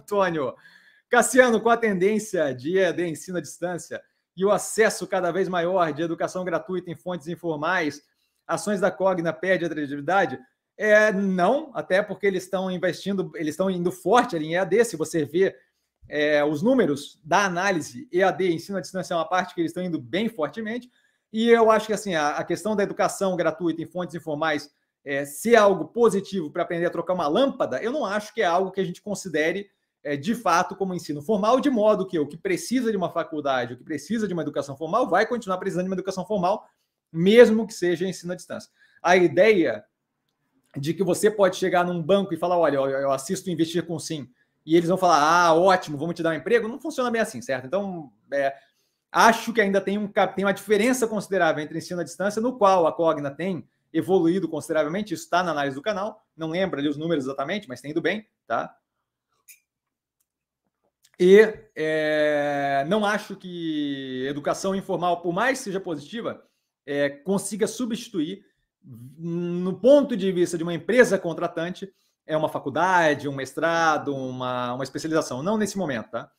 Antônio. Cassiano, com a tendência de, EAD ensino à distância e o acesso cada vez maior de educação gratuita em fontes informais, ações da Cogna perde atratividade? É, não, até porque eles estão investindo, eles estão indo forte ali em EAD, se você vê é, os números da análise EAD, ensino à distância, é uma parte que eles estão indo bem fortemente, e eu acho que assim a, a questão da educação gratuita em fontes informais é, ser algo positivo para aprender a trocar uma lâmpada, eu não acho que é algo que a gente considere é, de fato como ensino formal, de modo que o que precisa de uma faculdade, o que precisa de uma educação formal, vai continuar precisando de uma educação formal, mesmo que seja ensino à distância. A ideia de que você pode chegar num banco e falar, olha, eu assisto Investir com Sim, e eles vão falar, ah, ótimo, vamos te dar um emprego, não funciona bem assim, certo? Então, é, acho que ainda tem, um, tem uma diferença considerável entre ensino à distância, no qual a Cogna tem evoluído consideravelmente, isso está na análise do canal, não lembro ali os números exatamente, mas tem ido bem, tá? E é, não acho que educação informal, por mais que seja positiva, é, consiga substituir, no ponto de vista de uma empresa contratante, é uma faculdade, um mestrado, uma, uma especialização. Não nesse momento, tá?